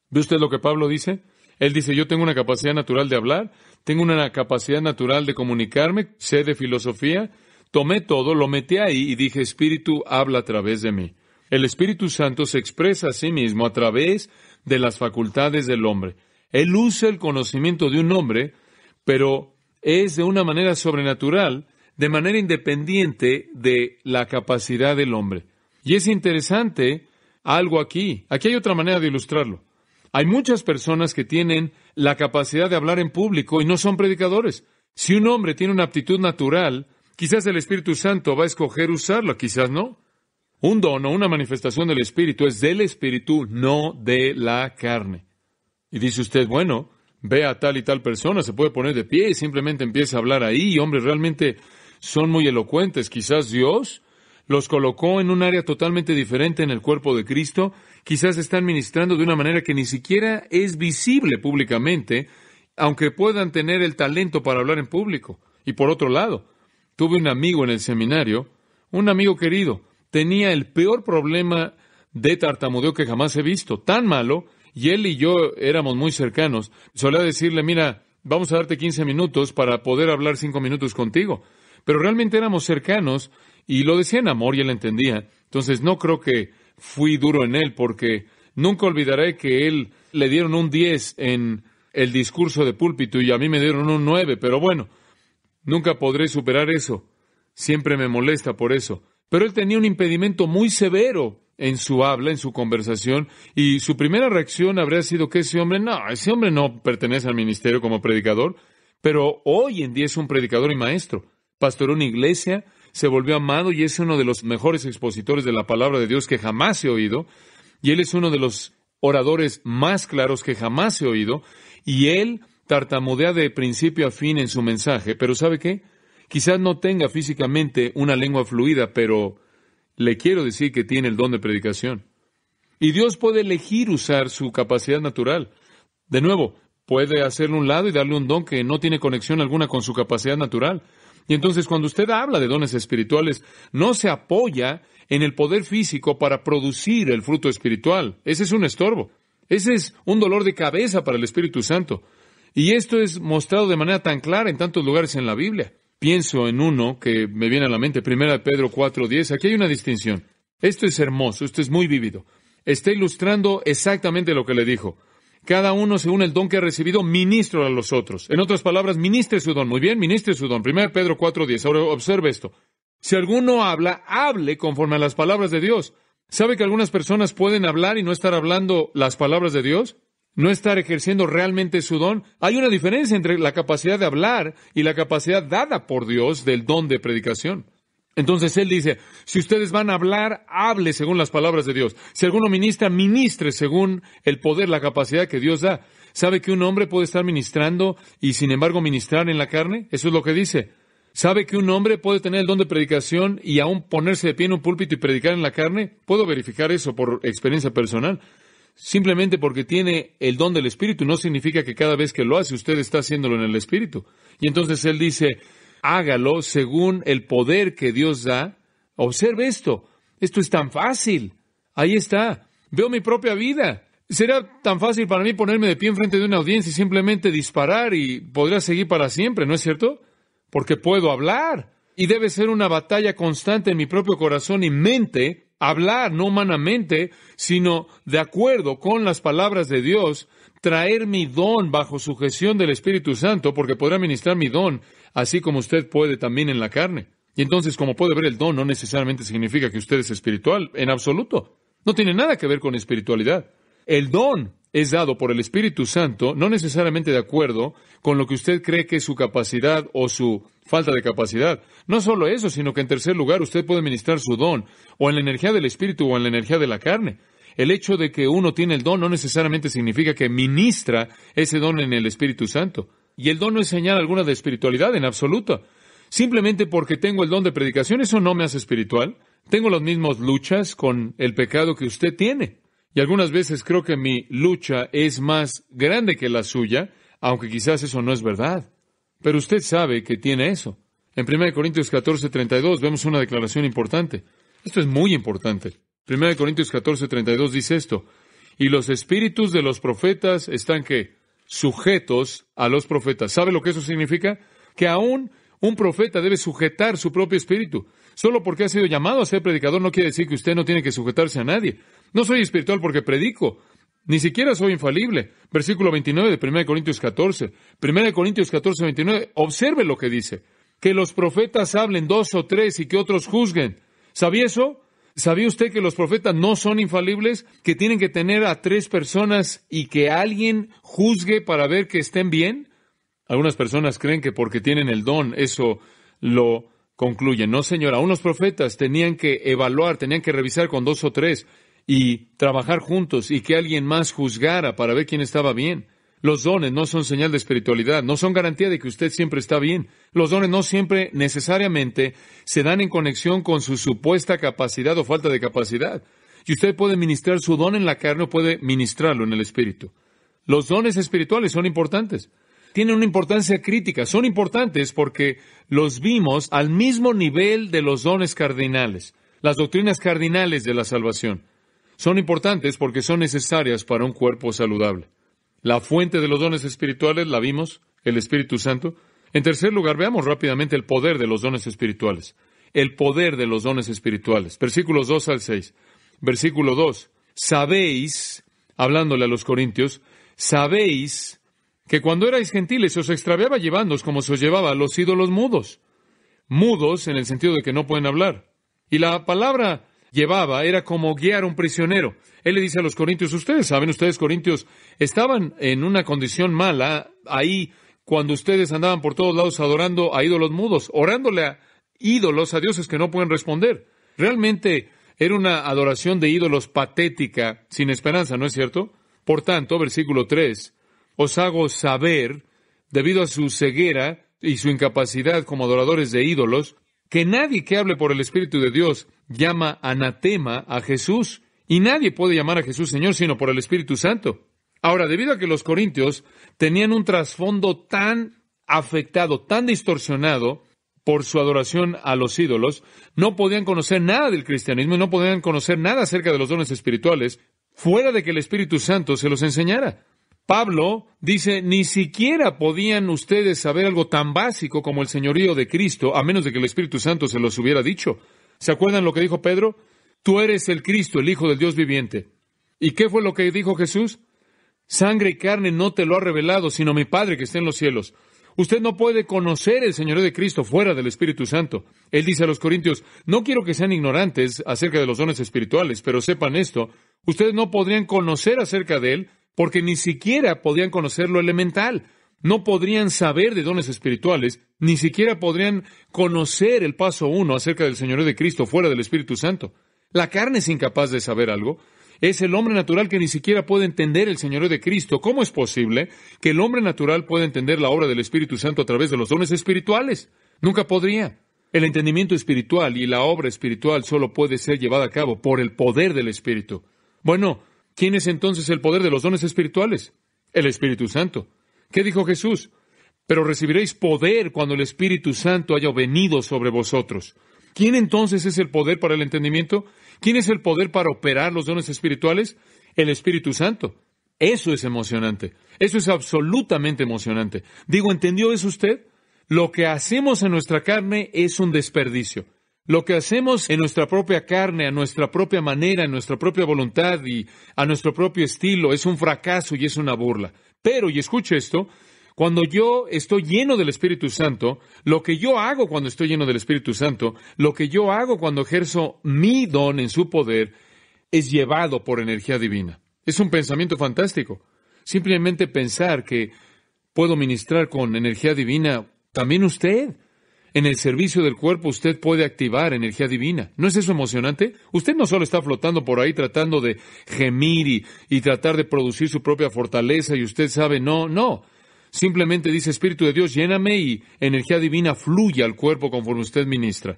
¿Ve usted lo que Pablo dice? Él dice, yo tengo una capacidad natural de hablar, tengo una capacidad natural de comunicarme, sé de filosofía, tomé todo, lo metí ahí y dije, Espíritu, habla a través de mí. El Espíritu Santo se expresa a sí mismo a través de las facultades del hombre. Él usa el conocimiento de un hombre, pero es de una manera sobrenatural, de manera independiente de la capacidad del hombre. Y es interesante algo aquí. Aquí hay otra manera de ilustrarlo. Hay muchas personas que tienen la capacidad de hablar en público y no son predicadores. Si un hombre tiene una aptitud natural, quizás el Espíritu Santo va a escoger usarla, quizás no. Un don o una manifestación del Espíritu es del Espíritu, no de la carne. Y dice usted, bueno, ve a tal y tal persona, se puede poner de pie y simplemente empieza a hablar ahí. Y hombres realmente son muy elocuentes. Quizás Dios los colocó en un área totalmente diferente en el cuerpo de Cristo. Quizás están ministrando de una manera que ni siquiera es visible públicamente, aunque puedan tener el talento para hablar en público. Y por otro lado, tuve un amigo en el seminario, un amigo querido, tenía el peor problema de tartamudeo que jamás he visto, tan malo, y él y yo éramos muy cercanos. Solía decirle, mira, vamos a darte 15 minutos para poder hablar 5 minutos contigo. Pero realmente éramos cercanos y lo decía en amor y él entendía. Entonces no creo que fui duro en él porque nunca olvidaré que él le dieron un 10 en el discurso de púlpito y a mí me dieron un 9, pero bueno, nunca podré superar eso. Siempre me molesta por eso. Pero él tenía un impedimento muy severo en su habla, en su conversación, y su primera reacción habría sido que ese hombre, no, ese hombre no pertenece al ministerio como predicador, pero hoy en día es un predicador y maestro. Pastoró una iglesia, se volvió amado y es uno de los mejores expositores de la palabra de Dios que jamás he oído, y él es uno de los oradores más claros que jamás he oído, y él tartamudea de principio a fin en su mensaje, pero ¿sabe qué? Quizás no tenga físicamente una lengua fluida, pero le quiero decir que tiene el don de predicación. Y Dios puede elegir usar su capacidad natural. De nuevo, puede hacerle un lado y darle un don que no tiene conexión alguna con su capacidad natural. Y entonces cuando usted habla de dones espirituales, no se apoya en el poder físico para producir el fruto espiritual. Ese es un estorbo. Ese es un dolor de cabeza para el Espíritu Santo. Y esto es mostrado de manera tan clara en tantos lugares en la Biblia pienso en uno que me viene a la mente, Primera Pedro 4.10, aquí hay una distinción. Esto es hermoso, esto es muy vívido. Está ilustrando exactamente lo que le dijo. Cada uno, según el don que ha recibido, ministro a los otros. En otras palabras, ministre su don. Muy bien, ministre su don. Primera Pedro 4.10. Ahora observe esto. Si alguno habla, hable conforme a las palabras de Dios. ¿Sabe que algunas personas pueden hablar y no estar hablando las palabras de Dios? no estar ejerciendo realmente su don, hay una diferencia entre la capacidad de hablar y la capacidad dada por Dios del don de predicación. Entonces él dice, si ustedes van a hablar, hable según las palabras de Dios. Si alguno ministra, ministre según el poder, la capacidad que Dios da. ¿Sabe que un hombre puede estar ministrando y sin embargo ministrar en la carne? Eso es lo que dice. ¿Sabe que un hombre puede tener el don de predicación y aún ponerse de pie en un púlpito y predicar en la carne? Puedo verificar eso por experiencia personal simplemente porque tiene el don del Espíritu, no significa que cada vez que lo hace usted está haciéndolo en el Espíritu. Y entonces Él dice, hágalo según el poder que Dios da. Observe esto, esto es tan fácil. Ahí está, veo mi propia vida. Será tan fácil para mí ponerme de pie frente de una audiencia y simplemente disparar y podría seguir para siempre, ¿no es cierto? Porque puedo hablar. Y debe ser una batalla constante en mi propio corazón y mente hablar no humanamente, sino de acuerdo con las palabras de Dios, traer mi don bajo sujeción del Espíritu Santo, porque podrá ministrar mi don, así como usted puede también en la carne. Y entonces, como puede ver, el don no necesariamente significa que usted es espiritual, en absoluto. No tiene nada que ver con espiritualidad. El don es dado por el Espíritu Santo, no necesariamente de acuerdo con lo que usted cree que es su capacidad o su falta de capacidad. No solo eso, sino que en tercer lugar usted puede ministrar su don o en la energía del Espíritu o en la energía de la carne. El hecho de que uno tiene el don no necesariamente significa que ministra ese don en el Espíritu Santo. Y el don no es señal alguna de espiritualidad en absoluto. Simplemente porque tengo el don de predicación, eso no me hace espiritual. Tengo las mismas luchas con el pecado que usted tiene. Y algunas veces creo que mi lucha es más grande que la suya, aunque quizás eso no es verdad. Pero usted sabe que tiene eso. En 1 Corintios 14, 32 vemos una declaración importante. Esto es muy importante. 1 Corintios 14, 32 dice esto. Y los espíritus de los profetas están que sujetos a los profetas. ¿Sabe lo que eso significa? Que aún un profeta debe sujetar su propio espíritu. Solo porque ha sido llamado a ser predicador no quiere decir que usted no tiene que sujetarse a nadie. No soy espiritual porque predico. Ni siquiera soy infalible. Versículo 29 de 1 Corintios 14. 1 Corintios 14, 29. Observe lo que dice. Que los profetas hablen dos o tres y que otros juzguen. ¿Sabía eso? ¿Sabía usted que los profetas no son infalibles? Que tienen que tener a tres personas y que alguien juzgue para ver que estén bien. Algunas personas creen que porque tienen el don, eso lo concluyen. No, señora. aún los profetas tenían que evaluar, tenían que revisar con dos o tres y trabajar juntos y que alguien más juzgara para ver quién estaba bien. Los dones no son señal de espiritualidad, no son garantía de que usted siempre está bien. Los dones no siempre necesariamente se dan en conexión con su supuesta capacidad o falta de capacidad. Y usted puede ministrar su don en la carne o puede ministrarlo en el espíritu. Los dones espirituales son importantes. Tienen una importancia crítica. Son importantes porque los vimos al mismo nivel de los dones cardinales, las doctrinas cardinales de la salvación. Son importantes porque son necesarias para un cuerpo saludable. La fuente de los dones espirituales la vimos, el Espíritu Santo. En tercer lugar, veamos rápidamente el poder de los dones espirituales. El poder de los dones espirituales. Versículos 2 al 6. Versículo 2. Sabéis, hablándole a los corintios, sabéis que cuando erais gentiles os extraviaba llevándoos como se os llevaba a los ídolos mudos. Mudos en el sentido de que no pueden hablar. Y la palabra llevaba era como guiar a un prisionero. Él le dice a los corintios, ustedes saben, ustedes corintios estaban en una condición mala ahí cuando ustedes andaban por todos lados adorando a ídolos mudos, orándole a ídolos, a dioses que no pueden responder. Realmente era una adoración de ídolos patética, sin esperanza, ¿no es cierto? Por tanto, versículo 3, os hago saber, debido a su ceguera y su incapacidad como adoradores de ídolos, que nadie que hable por el Espíritu de Dios llama anatema a Jesús, y nadie puede llamar a Jesús Señor sino por el Espíritu Santo. Ahora, debido a que los corintios tenían un trasfondo tan afectado, tan distorsionado por su adoración a los ídolos, no podían conocer nada del cristianismo y no podían conocer nada acerca de los dones espirituales fuera de que el Espíritu Santo se los enseñara. Pablo dice, ni siquiera podían ustedes saber algo tan básico como el señorío de Cristo, a menos de que el Espíritu Santo se los hubiera dicho. ¿Se acuerdan lo que dijo Pedro? Tú eres el Cristo, el Hijo del Dios viviente. ¿Y qué fue lo que dijo Jesús? Sangre y carne no te lo ha revelado, sino mi Padre que está en los cielos. Usted no puede conocer el Señor de Cristo fuera del Espíritu Santo. Él dice a los Corintios, no quiero que sean ignorantes acerca de los dones espirituales, pero sepan esto, ustedes no podrían conocer acerca de Él porque ni siquiera podían conocer lo elemental no podrían saber de dones espirituales, ni siquiera podrían conocer el paso uno acerca del Señor de Cristo fuera del Espíritu Santo. La carne es incapaz de saber algo. Es el hombre natural que ni siquiera puede entender el Señor de Cristo. ¿Cómo es posible que el hombre natural pueda entender la obra del Espíritu Santo a través de los dones espirituales? Nunca podría. El entendimiento espiritual y la obra espiritual solo puede ser llevada a cabo por el poder del Espíritu. Bueno, ¿quién es entonces el poder de los dones espirituales? El Espíritu Santo. ¿Qué dijo Jesús? Pero recibiréis poder cuando el Espíritu Santo haya venido sobre vosotros. ¿Quién entonces es el poder para el entendimiento? ¿Quién es el poder para operar los dones espirituales? El Espíritu Santo. Eso es emocionante. Eso es absolutamente emocionante. Digo, ¿entendió eso usted? Lo que hacemos en nuestra carne es un desperdicio. Lo que hacemos en nuestra propia carne, a nuestra propia manera, en nuestra propia voluntad y a nuestro propio estilo es un fracaso y es una burla. Pero, y escuche esto, cuando yo estoy lleno del Espíritu Santo, lo que yo hago cuando estoy lleno del Espíritu Santo, lo que yo hago cuando ejerzo mi don en su poder, es llevado por energía divina. Es un pensamiento fantástico. Simplemente pensar que puedo ministrar con energía divina, también usted en el servicio del cuerpo usted puede activar energía divina. ¿No es eso emocionante? Usted no solo está flotando por ahí tratando de gemir y, tratar de producir su propia fortaleza y usted sabe, no, no. Simplemente dice Espíritu de Dios, lléname y energía divina fluye al cuerpo conforme usted ministra.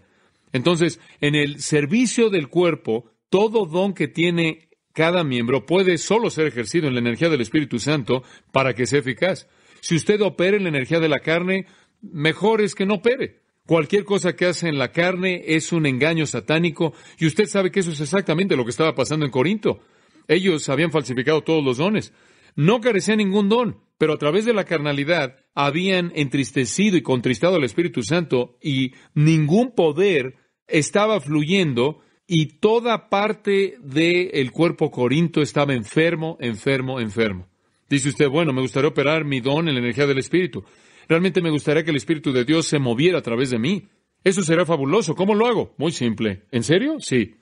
Entonces, en el servicio del cuerpo, todo don que tiene cada miembro puede solo ser ejercido en la energía del Espíritu Santo para que sea eficaz. Si usted opera en la energía de la carne, mejor es que no opere. Cualquier cosa que hace en la carne es un engaño satánico y usted sabe que eso es exactamente lo que estaba pasando en Corinto. Ellos habían falsificado todos los dones. No carecía ningún don, pero a través de la carnalidad habían entristecido y contristado al Espíritu Santo y ningún poder estaba fluyendo y toda parte del cuerpo corinto estaba enfermo, enfermo, enfermo. Dice usted, bueno, me gustaría operar mi don en la energía del Espíritu. Realmente me gustaría que el Espíritu de Dios se moviera a través de mí. Eso será fabuloso. ¿Cómo lo hago? Muy simple. ¿En serio? Sí.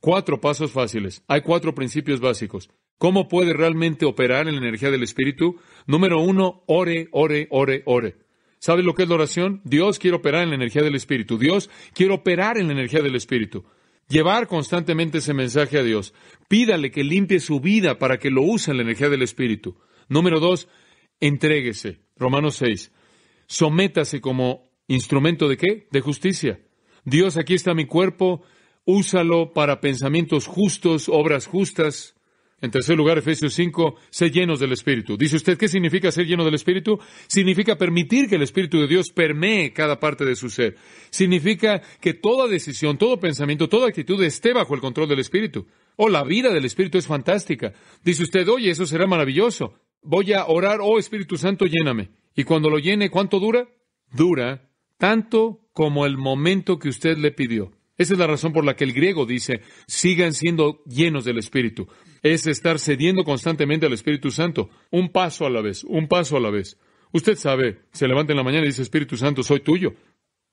Cuatro pasos fáciles. Hay cuatro principios básicos. ¿Cómo puede realmente operar en la energía del Espíritu? Número uno, ore, ore, ore, ore. ¿Sabe lo que es la oración? Dios quiere operar en la energía del Espíritu. Dios quiere operar en la energía del Espíritu. Llevar constantemente ese mensaje a Dios. Pídale que limpie su vida para que lo use en la energía del Espíritu. Número dos, entréguese. Romanos 6. Sométase como instrumento de qué? De justicia. Dios, aquí está mi cuerpo, úsalo para pensamientos justos, obras justas. En tercer lugar, Efesios 5, sé llenos del Espíritu. Dice usted, ¿qué significa ser lleno del Espíritu? Significa permitir que el Espíritu de Dios permee cada parte de su ser. Significa que toda decisión, todo pensamiento, toda actitud esté bajo el control del Espíritu. Oh, la vida del Espíritu es fantástica. Dice usted, oye, eso será maravilloso. Voy a orar, oh Espíritu Santo, lléname. Y cuando lo llene, ¿cuánto dura? Dura tanto como el momento que usted le pidió. Esa es la razón por la que el griego dice, sigan siendo llenos del Espíritu. Es estar cediendo constantemente al Espíritu Santo, un paso a la vez, un paso a la vez. Usted sabe, se levanta en la mañana y dice, Espíritu Santo, soy tuyo.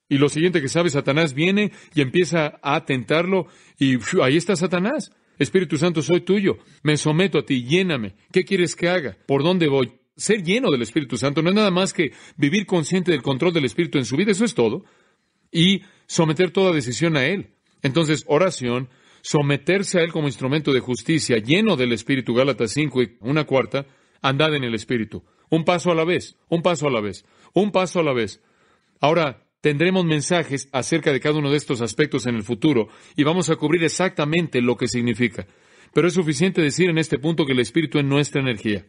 Y lo siguiente que sabe, Satanás viene y empieza a tentarlo y ahí está Satanás. Espíritu Santo, soy tuyo. Me someto a ti, lléname. ¿Qué quieres que haga? ¿Por dónde voy? ser lleno del Espíritu Santo no es nada más que vivir consciente del control del Espíritu en su vida, eso es todo, y someter toda decisión a Él. Entonces, oración, someterse a Él como instrumento de justicia, lleno del Espíritu, Gálatas 5 y una cuarta, andad en el Espíritu. Un paso a la vez, un paso a la vez, un paso a la vez. Ahora, tendremos mensajes acerca de cada uno de estos aspectos en el futuro y vamos a cubrir exactamente lo que significa. Pero es suficiente decir en este punto que el Espíritu es nuestra energía.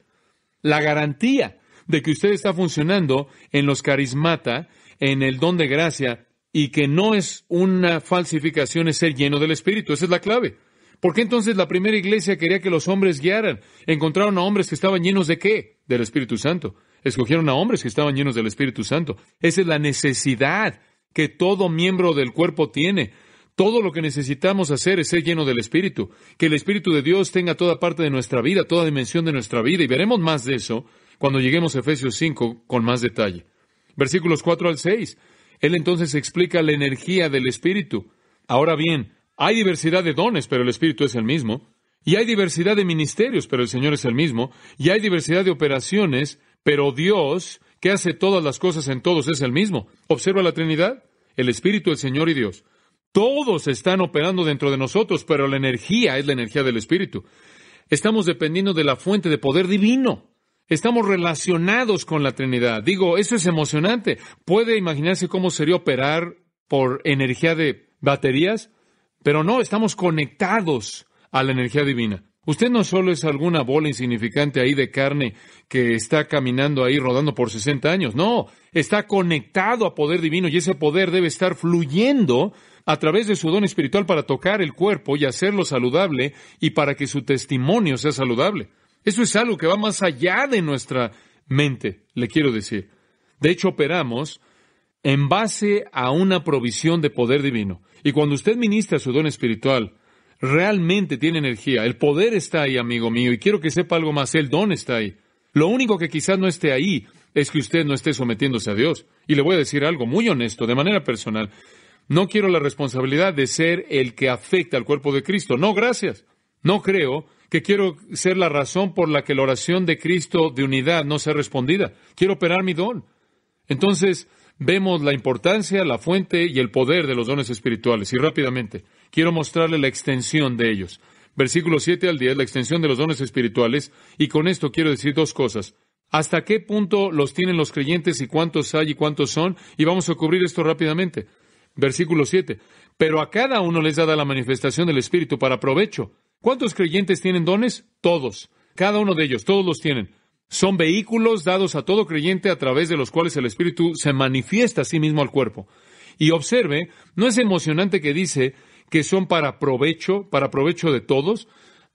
La garantía de que usted está funcionando en los carismata, en el don de gracia, y que no es una falsificación, es ser lleno del Espíritu. Esa es la clave. ¿Por qué entonces la primera iglesia quería que los hombres guiaran? Encontraron a hombres que estaban llenos de qué? Del Espíritu Santo. Escogieron a hombres que estaban llenos del Espíritu Santo. Esa es la necesidad que todo miembro del cuerpo tiene. Todo lo que necesitamos hacer es ser lleno del Espíritu, que el Espíritu de Dios tenga toda parte de nuestra vida, toda dimensión de nuestra vida, y veremos más de eso cuando lleguemos a Efesios 5 con más detalle. Versículos 4 al 6. Él entonces explica la energía del Espíritu. Ahora bien, hay diversidad de dones, pero el Espíritu es el mismo. Y hay diversidad de ministerios, pero el Señor es el mismo. Y hay diversidad de operaciones, pero Dios, que hace todas las cosas en todos, es el mismo. Observa la Trinidad, el Espíritu, el Señor y Dios. Todos están operando dentro de nosotros, pero la energía es la energía del Espíritu. Estamos dependiendo de la fuente de poder divino. Estamos relacionados con la Trinidad. Digo, eso es emocionante. ¿Puede imaginarse cómo sería operar por energía de baterías? Pero no, estamos conectados a la energía divina. Usted no solo es alguna bola insignificante ahí de carne que está caminando ahí rodando por 60 años, no, está conectado a poder divino y ese poder debe estar fluyendo a través de su don espiritual para tocar el cuerpo y hacerlo saludable y para que su testimonio sea saludable. Eso es algo que va más allá de nuestra mente, le quiero decir. De hecho, operamos en base a una provisión de poder divino. Y cuando usted ministra su don espiritual, realmente tiene energía. El poder está ahí, amigo mío, y quiero que sepa algo más. El don está ahí. Lo único que quizás no esté ahí es que usted no esté sometiéndose a Dios. Y le voy a decir algo muy honesto, de manera personal. No quiero la responsabilidad de ser el que afecta al cuerpo de Cristo. No, gracias. No creo que quiero ser la razón por la que la oración de Cristo de unidad no sea respondida. Quiero operar mi don. Entonces, vemos la importancia, la fuente y el poder de los dones espirituales. Y rápidamente, quiero mostrarle la extensión de ellos. Versículo 7 al 10, la extensión de los dones espirituales. Y con esto quiero decir dos cosas. ¿Hasta qué punto los tienen los creyentes y cuántos hay y cuántos son? Y vamos a cubrir esto rápidamente. Versículo 7. Pero a cada uno les da la manifestación del Espíritu para provecho. ¿Cuántos creyentes tienen dones? Todos. Cada uno de ellos, todos los tienen. Son vehículos dados a todo creyente a través de los cuales el Espíritu se manifiesta a sí mismo al cuerpo. Y observe, ¿no es emocionante que dice que son para provecho, para provecho de todos?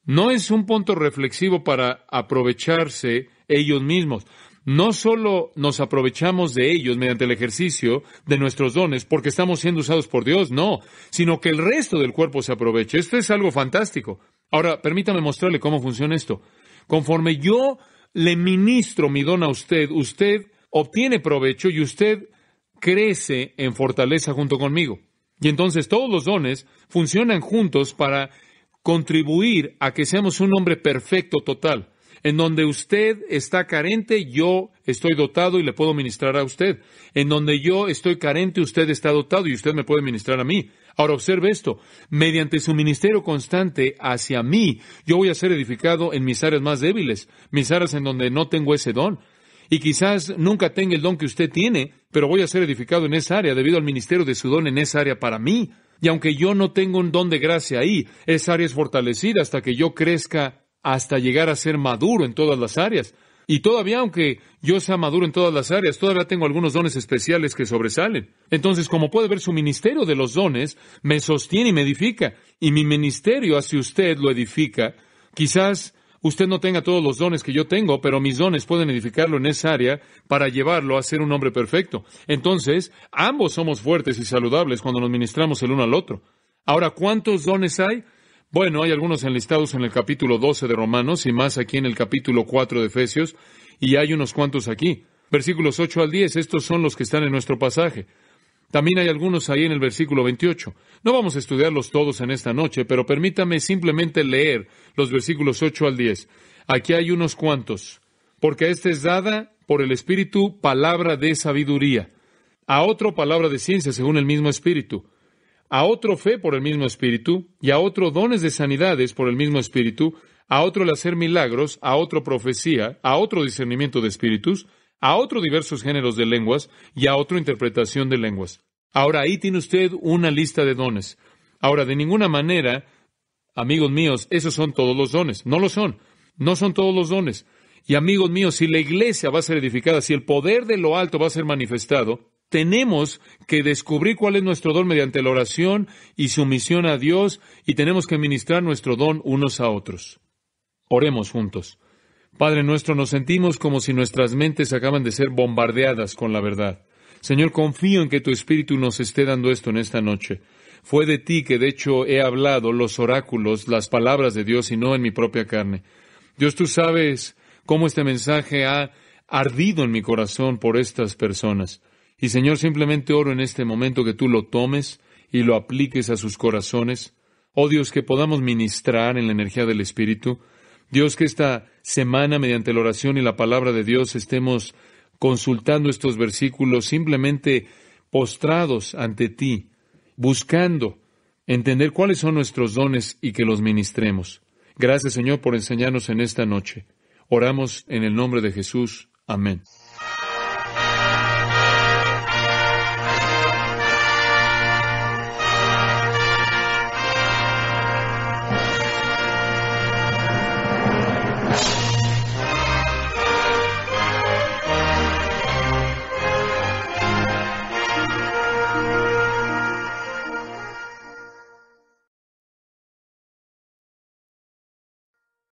No es un punto reflexivo para aprovecharse ellos mismos no solo nos aprovechamos de ellos mediante el ejercicio de nuestros dones porque estamos siendo usados por Dios, no, sino que el resto del cuerpo se aproveche. Esto es algo fantástico. Ahora, permítame mostrarle cómo funciona esto. Conforme yo le ministro mi don a usted, usted obtiene provecho y usted crece en fortaleza junto conmigo. Y entonces todos los dones funcionan juntos para contribuir a que seamos un hombre perfecto total. En donde usted está carente, yo estoy dotado y le puedo ministrar a usted. En donde yo estoy carente, usted está dotado y usted me puede ministrar a mí. Ahora observe esto. Mediante su ministerio constante hacia mí, yo voy a ser edificado en mis áreas más débiles, mis áreas en donde no tengo ese don. Y quizás nunca tenga el don que usted tiene, pero voy a ser edificado en esa área debido al ministerio de su don en esa área para mí. Y aunque yo no tengo un don de gracia ahí, esa área es fortalecida hasta que yo crezca hasta llegar a ser maduro en todas las áreas. Y todavía, aunque yo sea maduro en todas las áreas, todavía tengo algunos dones especiales que sobresalen. Entonces, como puede ver, su ministerio de los dones me sostiene y me edifica. Y mi ministerio hacia usted lo edifica. Quizás usted no tenga todos los dones que yo tengo, pero mis dones pueden edificarlo en esa área para llevarlo a ser un hombre perfecto. Entonces, ambos somos fuertes y saludables cuando nos ministramos el uno al otro. Ahora, ¿cuántos dones hay? Bueno, hay algunos enlistados en el capítulo 12 de Romanos y más aquí en el capítulo 4 de Efesios, y hay unos cuantos aquí. Versículos 8 al 10, estos son los que están en nuestro pasaje. También hay algunos ahí en el versículo 28. No vamos a estudiarlos todos en esta noche, pero permítame simplemente leer los versículos 8 al 10. Aquí hay unos cuantos. Porque esta es dada por el Espíritu palabra de sabiduría. A otro palabra de ciencia según el mismo Espíritu a otro fe por el mismo Espíritu, y a otro dones de sanidades por el mismo Espíritu, a otro el hacer milagros, a otro profecía, a otro discernimiento de espíritus, a otro diversos géneros de lenguas y a otro interpretación de lenguas. Ahora ahí tiene usted una lista de dones. Ahora, de ninguna manera, amigos míos, esos son todos los dones. No lo son. No son todos los dones. Y amigos míos, si la iglesia va a ser edificada, si el poder de lo alto va a ser manifestado, tenemos que descubrir cuál es nuestro don mediante la oración y sumisión a Dios y tenemos que ministrar nuestro don unos a otros. Oremos juntos. Padre nuestro, nos sentimos como si nuestras mentes acaban de ser bombardeadas con la verdad. Señor, confío en que tu Espíritu nos esté dando esto en esta noche. Fue de ti que de hecho he hablado los oráculos, las palabras de Dios y no en mi propia carne. Dios, tú sabes cómo este mensaje ha ardido en mi corazón por estas personas. Y Señor, simplemente oro en este momento que tú lo tomes y lo apliques a sus corazones. Oh Dios, que podamos ministrar en la energía del Espíritu. Dios, que esta semana, mediante la oración y la palabra de Dios, estemos consultando estos versículos, simplemente postrados ante ti, buscando entender cuáles son nuestros dones y que los ministremos. Gracias, Señor, por enseñarnos en esta noche. Oramos en el nombre de Jesús. Amén.